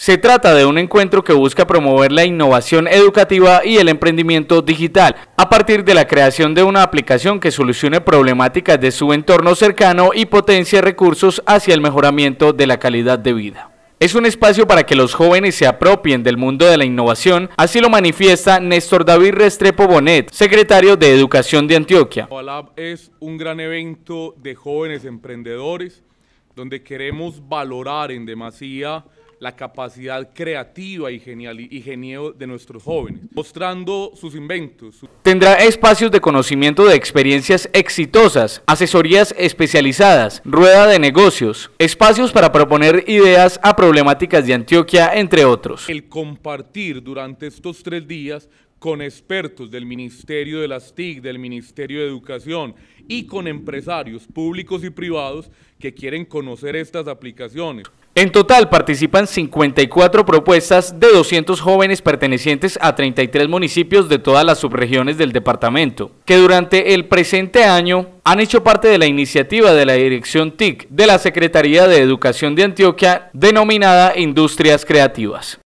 Se trata de un encuentro que busca promover la innovación educativa y el emprendimiento digital a partir de la creación de una aplicación que solucione problemáticas de su entorno cercano y potencie recursos hacia el mejoramiento de la calidad de vida. Es un espacio para que los jóvenes se apropien del mundo de la innovación, así lo manifiesta Néstor David Restrepo Bonet, secretario de Educación de Antioquia. es un gran evento de jóvenes emprendedores donde queremos valorar en demasía la capacidad creativa y, genial, y genio de nuestros jóvenes, mostrando sus inventos. Tendrá espacios de conocimiento de experiencias exitosas, asesorías especializadas, rueda de negocios, espacios para proponer ideas a problemáticas de Antioquia, entre otros. El compartir durante estos tres días con expertos del Ministerio de las TIC, del Ministerio de Educación y con empresarios públicos y privados que quieren conocer estas aplicaciones. En total participan 54 propuestas de 200 jóvenes pertenecientes a 33 municipios de todas las subregiones del departamento, que durante el presente año han hecho parte de la iniciativa de la Dirección TIC de la Secretaría de Educación de Antioquia denominada Industrias Creativas.